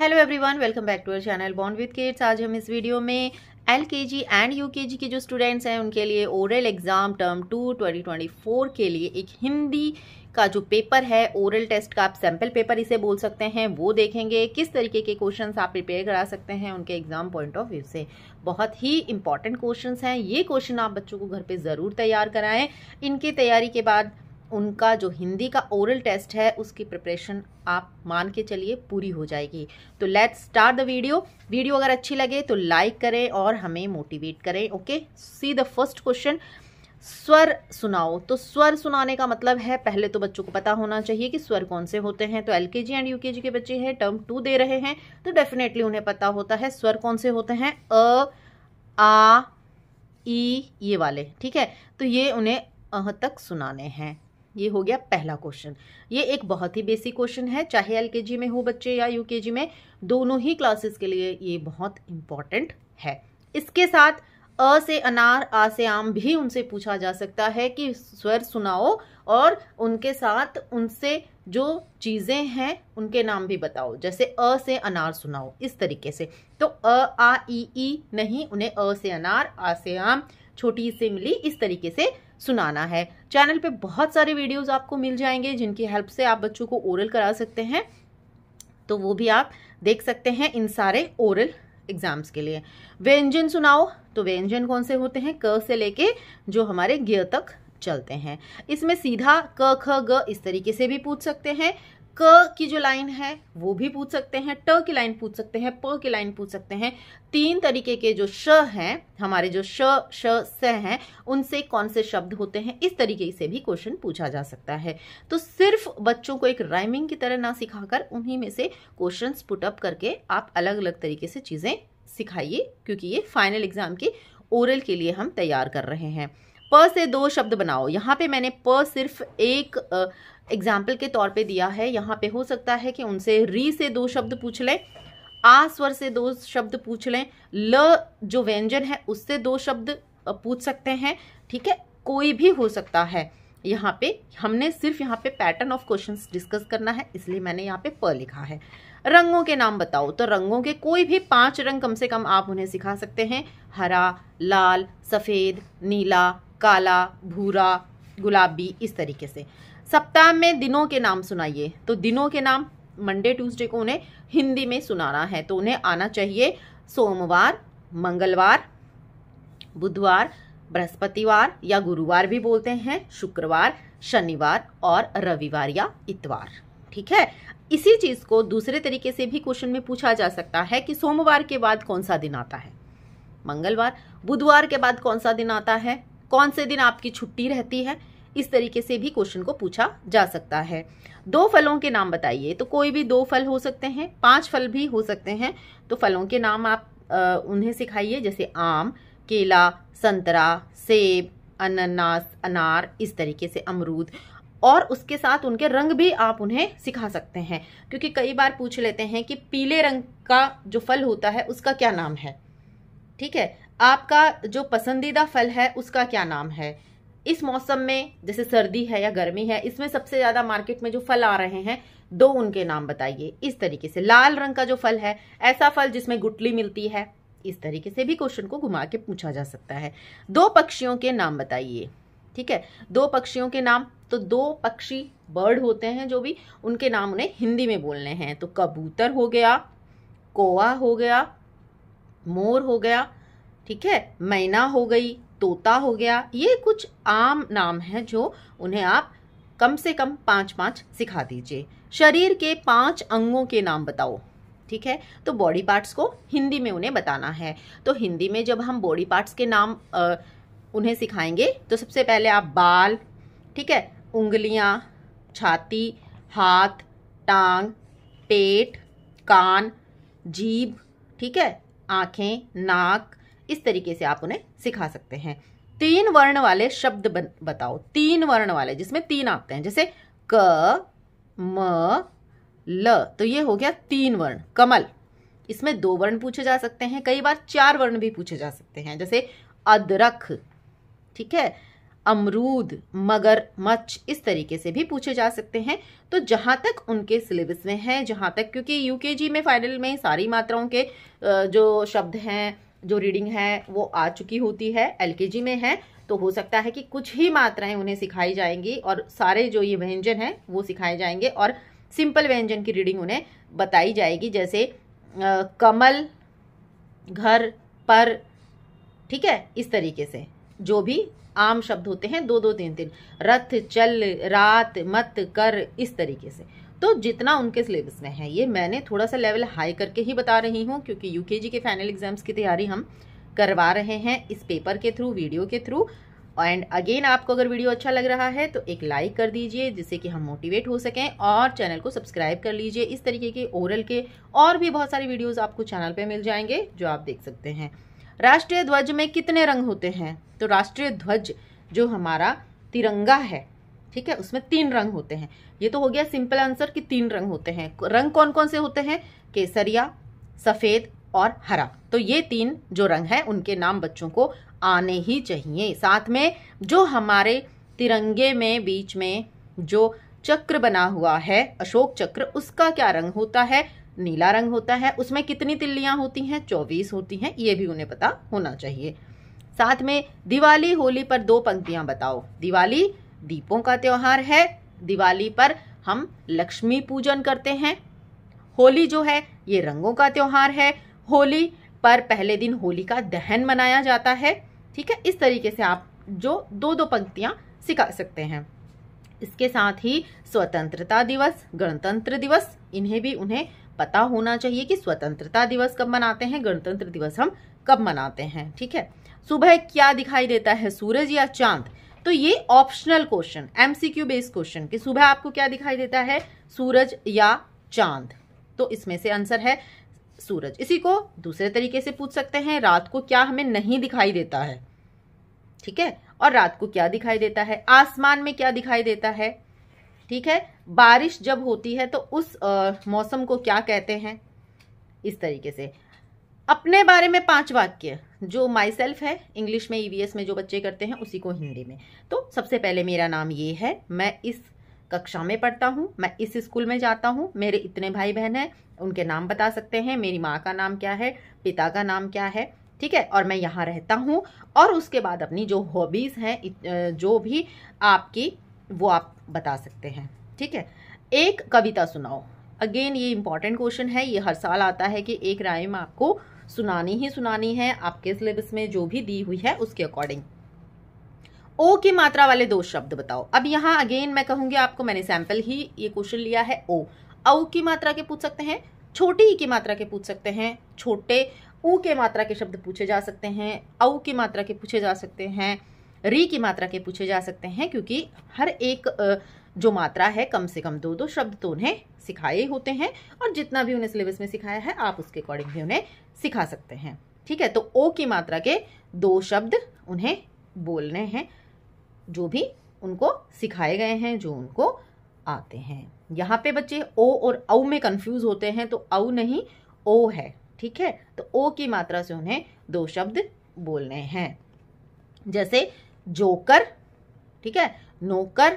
hello everyone welcome back to our channel bond with kids आज हम इस video में एल के जी एंड यू के जी के जो स्टूडेंट्स हैं उनके लिए oral exam term two twenty twenty four के लिए एक हिंदी का जो पेपर है ओरल टेस्ट का आप सैम्पल पेपर इसे बोल सकते हैं वो देखेंगे किस तरीके के क्वेश्चन आप प्रिपेयर करा सकते हैं उनके एग्ज़ाम पॉइंट ऑफ व्यू से बहुत ही इंपॉर्टेंट क्वेश्चन हैं ये क्वेश्चन आप बच्चों को घर पर ज़रूर तैयार कराएं इनके तैयारी के बाद उनका जो हिंदी का ओरल टेस्ट है उसकी प्रिपरेशन आप मान के चलिए पूरी हो जाएगी तो let's start the video video अगर अच्छी लगे तो लाइक करें और हमें मोटिवेट करें okay see the first question स्वर सुनाओ तो स्वर सुनाने का मतलब है पहले तो बच्चों को पता होना चाहिए कि स्वर कौन से होते हैं तो एल के जी एंड यू के के बच्चे हैं टर्म टू दे रहे हैं तो डेफिनेटली उन्हें पता होता है स्वर कौन से होते हैं अ आ ई ये वाले ठीक है तो ये उन्हें अह तक सुनाने हैं ये हो गया पहला क्वेश्चन ये एक बहुत ही बेसिक क्वेश्चन है चाहे एलकेजी में हो बच्चे या यूकेजी में दोनों ही क्लासेस के लिए ये बहुत इंपॉर्टेंट है इसके साथ अ से अनार आ से आम भी उनसे पूछा जा सकता है कि स्वर सुनाओ और उनके साथ उनसे जो चीज़ें हैं उनके नाम भी बताओ जैसे अ से अनार सुनाओ इस तरीके से तो अ आ ई ई नहीं उन्हें अ से अनार आ से आम छोटी से मिली इस तरीके से सुनाना है चैनल पे बहुत सारे वीडियोस आपको मिल जाएंगे जिनकी हेल्प से आप बच्चों को ओरल करा सकते हैं तो वो भी आप देख सकते हैं इन सारे ओरल एग्जाम्स के लिए व्यंजन सुनाओ तो व्यंजन कौन से होते हैं क से लेके जो हमारे गय तक चलते हैं इसमें सीधा क ख ग इस तरीके से भी पूछ सकते हैं क की जो लाइन है वो भी पूछ सकते हैं ट की लाइन पूछ सकते हैं प की लाइन पूछ सकते हैं तीन तरीके के जो श हैं हमारे जो श श स हैं उनसे कौन से शब्द होते हैं इस तरीके से भी क्वेश्चन पूछा जा सकता है तो सिर्फ बच्चों को एक राइमिंग की तरह ना सिखाकर उन्हीं में से क्वेश्चन पुटअप करके आप अलग अलग तरीके से चीज़ें सिखाइए क्योंकि ये फाइनल एग्जाम के ओरल के लिए हम तैयार कर रहे हैं प से दो शब्द बनाओ यहाँ पे मैंने प सिर्फ एक एग्जाम्पल के तौर पे दिया है यहाँ पे हो सकता है कि उनसे री से दो शब्द पूछ लें आ स्वर से दो शब्द पूछ लें ल जो व्यंजन है उससे दो शब्द पूछ सकते हैं ठीक है कोई भी हो सकता है यहाँ पे हमने सिर्फ यहाँ पे पैटर्न ऑफ क्वेश्चंस डिस्कस करना है इसलिए मैंने यहाँ पे प लिखा है रंगों के नाम बताओ तो रंगों के कोई भी पांच रंग कम से कम आप उन्हें सिखा सकते हैं हरा लाल सफ़ेद नीला काला भूरा गुलाबी इस तरीके से सप्ताह में दिनों के नाम सुनाइए तो दिनों के नाम मंडे ट्यूसडे को उन्हें हिंदी में सुनाना है तो उन्हें आना चाहिए सोमवार मंगलवार बुधवार बृहस्पतिवार या गुरुवार भी बोलते हैं शुक्रवार शनिवार और रविवार या इतवार ठीक है इसी चीज को दूसरे तरीके से भी क्वेश्चन में पूछा जा सकता है कि सोमवार के बाद कौन सा दिन आता है मंगलवार बुधवार के बाद कौन सा दिन आता है कौन से दिन आपकी छुट्टी रहती है इस तरीके से भी क्वेश्चन को पूछा जा सकता है दो फलों के नाम बताइए तो कोई भी दो फल हो सकते हैं पांच फल भी हो सकते हैं तो फलों के नाम आप आ, उन्हें सिखाइए जैसे आम केला संतरा सेब अनानास अनार इस तरीके से अमरूद और उसके साथ उनके रंग भी आप उन्हें सिखा सकते हैं क्योंकि कई बार पूछ लेते हैं कि पीले रंग का जो फल होता है उसका क्या नाम है ठीक है आपका जो पसंदीदा फल है उसका क्या नाम है इस मौसम में जैसे सर्दी है या गर्मी है इसमें सबसे ज्यादा मार्केट में जो फल आ रहे हैं दो उनके नाम बताइए इस तरीके से लाल रंग का जो फल है ऐसा फल जिसमें गुटली मिलती है इस तरीके से भी क्वेश्चन को घुमा के पूछा जा सकता है दो पक्षियों के नाम बताइए ठीक है दो पक्षियों के नाम तो दो पक्षी बर्ड होते हैं जो भी उनके नाम उन्हें हिंदी में बोलने हैं तो कबूतर हो गया कोआ हो गया मोर हो गया ठीक है मैना हो गई तोता हो गया ये कुछ आम नाम हैं जो उन्हें आप कम से कम पाँच पाँच सिखा दीजिए शरीर के पाँच अंगों के नाम बताओ ठीक है तो बॉडी पार्ट्स को हिंदी में उन्हें बताना है तो हिंदी में जब हम बॉडी पार्ट्स के नाम आ, उन्हें सिखाएंगे तो सबसे पहले आप बाल ठीक है उंगलियाँ छाती हाथ टांग पेट कान जीभ ठीक है आँखें नाक इस तरीके से आप उन्हें सिखा सकते हैं तीन वर्ण वाले शब्द बताओ तीन वर्ण वाले जिसमें तीन आते हैं जैसे क म ल तो ये हो गया तीन वर्ण कमल इसमें दो वर्ण पूछे जा सकते हैं कई बार चार वर्ण भी पूछे जा सकते हैं जैसे अदरख ठीक है अमरूद मगर मच्छ इस तरीके से भी पूछे जा सकते हैं तो जहाँ तक उनके सिलेबस में है जहाँ तक क्योंकि यूकेजी में फाइनल में सारी मात्राओं के जो शब्द हैं जो रीडिंग है वो आ चुकी होती है एलकेजी में है तो हो सकता है कि कुछ ही मात्राएं उन्हें सिखाई जाएंगी और सारे जो ये व्यंजन हैं वो सिखाए जाएंगे और सिंपल व्यंजन की रीडिंग उन्हें बताई जाएगी जैसे आ, कमल घर पर ठीक है इस तरीके से जो भी आम शब्द होते हैं दो दो तीन तीन रथ चल रात मत कर इस तरीके से तो जितना उनके सिलेबस में है ये मैंने थोड़ा सा लेवल हाई करके ही बता रही हूँ क्योंकि यू के फाइनल एग्ज़ाम्स की तैयारी हम करवा रहे हैं इस पेपर के थ्रू वीडियो के थ्रू एंड अगेन आपको अगर वीडियो अच्छा लग रहा है तो एक लाइक कर दीजिए जिससे कि हम मोटिवेट हो सकें और चैनल को सब्सक्राइब कर लीजिए इस तरीके के ओरल के और भी बहुत सारे वीडियोस आपको चैनल पे मिल जाएंगे जो आप देख सकते हैं राष्ट्रीय ध्वज में कितने रंग होते हैं तो राष्ट्रीय ध्वज जो हमारा तिरंगा है ठीक है उसमें तीन रंग होते हैं ये तो हो गया सिंपल आंसर कि तीन रंग होते हैं रंग कौन कौन से होते हैं केसरिया सफ़ेद और हरा तो ये तीन जो रंग हैं उनके नाम बच्चों को आने ही चाहिए साथ में जो हमारे तिरंगे में बीच में जो चक्र बना हुआ है अशोक चक्र उसका क्या रंग होता है नीला रंग होता है उसमें कितनी तिल्लियाँ होती हैं चौबीस होती हैं ये भी उन्हें पता होना चाहिए साथ में दिवाली होली पर दो पंक्तियाँ बताओ दिवाली दीपों का त्यौहार है दिवाली पर हम लक्ष्मी पूजन करते हैं होली जो है ये रंगों का त्यौहार है होली पर पहले दिन होली का दहन मनाया जाता है ठीक है इस तरीके से आप जो दो दो पंक्तियाँ सिखा सकते हैं इसके साथ ही स्वतंत्रता दिवस गणतंत्र दिवस इन्हें भी उन्हें पता होना चाहिए कि स्वतंत्रता दिवस कब मनाते हैं गणतंत्र दिवस हम कब मनाते हैं ठीक है सुबह क्या दिखाई देता है सूरज या चांद तो ये optional question MCQ based question कि सुबह आपको क्या दिखाई देता है सूरज या चांद तो इसमें से आंसर है सूरज इसी को दूसरे तरीके से पूछ सकते हैं रात को क्या हमें नहीं दिखाई देता है ठीक है और रात को क्या दिखाई देता है आसमान में क्या दिखाई देता है ठीक है बारिश जब होती है तो उस आ, मौसम को क्या कहते हैं इस तरीके से अपने बारे में पांच वाक्य जो माई सेल्फ है इंग्लिश में ईवीएस e में जो बच्चे करते हैं उसी को हिंदी में तो सबसे पहले मेरा नाम ये है मैं इस कक्षा में पढ़ता हूँ मैं इस स्कूल में जाता हूँ मेरे इतने भाई बहन हैं उनके नाम बता सकते हैं मेरी माँ का नाम क्या है पिता का नाम क्या है ठीक है और मैं यहाँ रहता हूँ और उसके बाद अपनी जो हॉबीज़ हैं जो भी आपकी वो आप बता सकते हैं ठीक है एक कविता सुनाओ अगेन ये इम्पॉर्टेंट क्वेश्चन है ये हर साल आता है कि एक राइम आपको सुनानी ही सुनानी है आपके सिलेबस में जो भी दी हुई है उसके अकॉर्डिंग ओ की मात्रा वाले दो शब्द बताओ अब यहाँ अगेन मैं कहूंगी आपको मैंने सैंपल ही ये क्वेश्चन लिया है ओ औ की मात्रा के पूछ सकते हैं छोटी ई की मात्रा के पूछ सकते हैं छोटे ऊ के मात्रा के शब्द पूछे जा सकते हैं औ की मात्रा के पूछे जा सकते हैं री की मात्रा के पूछे जा सकते हैं क्योंकि हर एक जो मात्रा है कम से कम दो दो शब्द तो उन्हें सिखाए होते हैं और जितना भी उन्हें सिलेबस में सिखाया है आप उसके अकॉर्डिंग भी उन्हें सिखा सकते हैं ठीक है तो ओ की मात्रा के दो शब्द उन्हें बोलने हैं जो भी उनको सिखाए गए हैं जो उनको आते हैं यहाँ पे बच्चे ओ और औ में कंफ्यूज होते हैं तो औ नहीं ओ है ठीक है तो ओ की मात्रा से उन्हें दो शब्द बोलने हैं जैसे जोकर ठीक है नोकर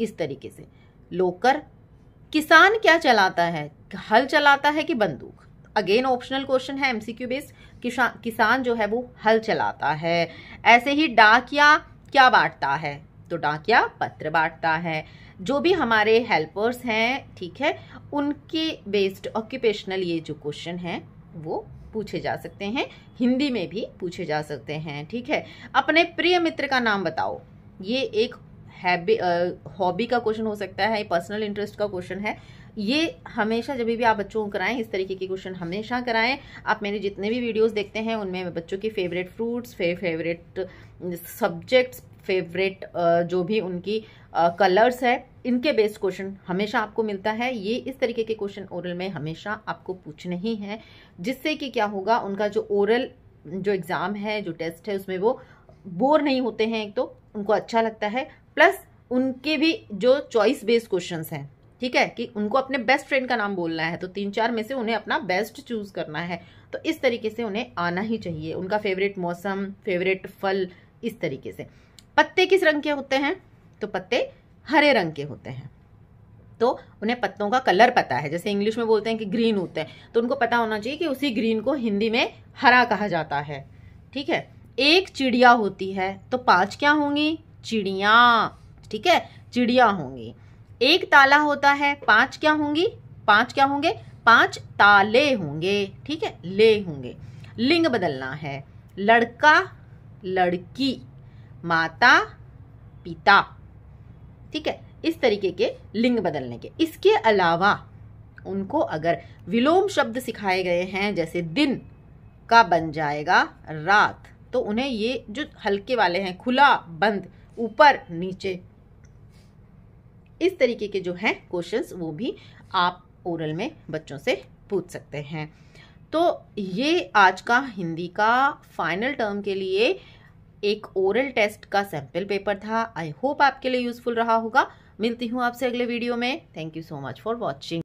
इस तरीके से लोकर किसान क्या चलाता है हल चलाता है कि बंदूक अगेन ऑप्शनल क्वेश्चन है एमसीक्यू बेस्ड किसान जो है वो हल चलाता है ऐसे ही डाकिया क्या बांटता है तो डाकिया पत्र बांटता है जो भी हमारे हेल्पर्स हैं ठीक है उनके बेस्ड ऑक्यूपेशनल ये जो क्वेश्चन है वो पूछे जा सकते हैं हिंदी में भी पूछे जा सकते हैं ठीक है अपने प्रिय मित्र का नाम बताओ ये एक हैबी हॉबी का क्वेश्चन हो सकता है पर्सनल इंटरेस्ट का क्वेश्चन है ये हमेशा जब भी आप बच्चों को कराएं इस तरीके के क्वेश्चन हमेशा कराएं आप मेरे जितने भी वीडियोस देखते हैं उनमें बच्चों के फेवरेट फ्रूट्स फे, फेवरेट सब्जेक्ट्स फेवरेट जो भी उनकी कलर्स है इनके बेस्ड क्वेश्चन हमेशा आपको मिलता है ये इस तरीके के क्वेश्चन ओरल में हमेशा आपको पूछने ही हैं जिससे कि क्या होगा उनका जो ओरल जो एग्ज़ाम है जो टेस्ट है उसमें वो बोर नहीं होते हैं एक तो उनको अच्छा लगता है प्लस उनके भी जो चॉइस बेस्ड क्वेश्चन हैं ठीक है कि उनको अपने बेस्ट फ्रेंड का नाम बोलना है तो तीन चार में से उन्हें अपना बेस्ट चूज करना है तो इस तरीके से उन्हें आना ही चाहिए उनका फेवरेट मौसम फेवरेट फल इस तरीके से पत्ते किस रंग के होते हैं तो पत्ते हरे रंग के होते हैं तो उन्हें पत्तों का कलर पता है जैसे इंग्लिश में बोलते हैं कि ग्रीन होते हैं तो उनको पता होना चाहिए कि उसी ग्रीन को हिंदी में हरा कहा जाता है ठीक है एक चिड़िया होती है तो पांच क्या होंगी चिड़िया ठीक है चिड़िया होंगी एक ताला होता है पांच क्या होंगी पांच क्या होंगे पांच ताले होंगे ठीक है ले होंगे लिंग बदलना है लड़का लड़की माता पिता ठीक है इस तरीके के लिंग बदलने के इसके अलावा उनको अगर विलोम शब्द सिखाए गए हैं जैसे दिन का बन जाएगा रात तो उन्हें ये जो हल्के वाले हैं खुला बंद ऊपर नीचे इस तरीके के जो हैं क्वेश्चंस वो भी आप ओरल में बच्चों से पूछ सकते हैं तो ये आज का हिंदी का फाइनल टर्म के लिए एक ओरल टेस्ट का सैम्पल पेपर था आई होप आपके लिए यूज़फुल रहा होगा मिलती हूँ आपसे अगले वीडियो में thank you so much for watching